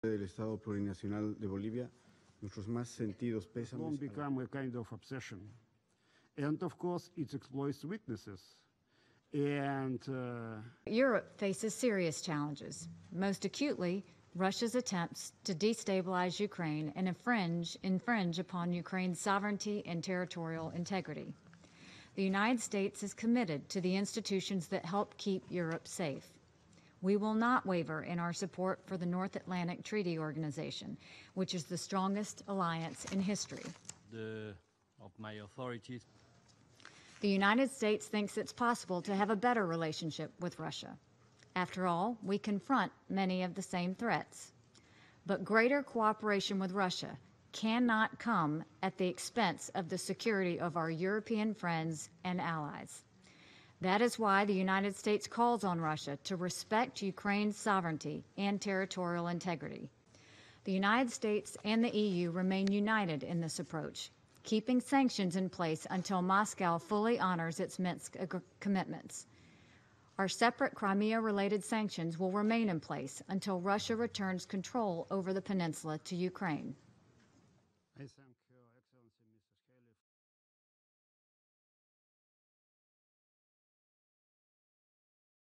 del Estado plurinacional de Bolivia, nuestros más sentidos pésames. become a kind of obsession, and of course it exploits weaknesses. And uh... Europe faces serious challenges, most acutely Russia's attempts to destabilize Ukraine and infringe infringe upon Ukraine's sovereignty and territorial integrity. The United States is committed to the institutions that help keep Europe safe. We will not waver in our support for the North Atlantic Treaty Organization, which is the strongest alliance in history. The, of my authorities. The United States thinks it's possible to have a better relationship with Russia. After all, we confront many of the same threats. But greater cooperation with Russia cannot come at the expense of the security of our European friends and allies. That is why the United States calls on Russia to respect Ukraine's sovereignty and territorial integrity. The United States and the EU remain united in this approach, keeping sanctions in place until Moscow fully honors its Minsk ag- commitments. Our separate Crimea related sanctions will remain in place until Russia returns control over the peninsula to Ukraine.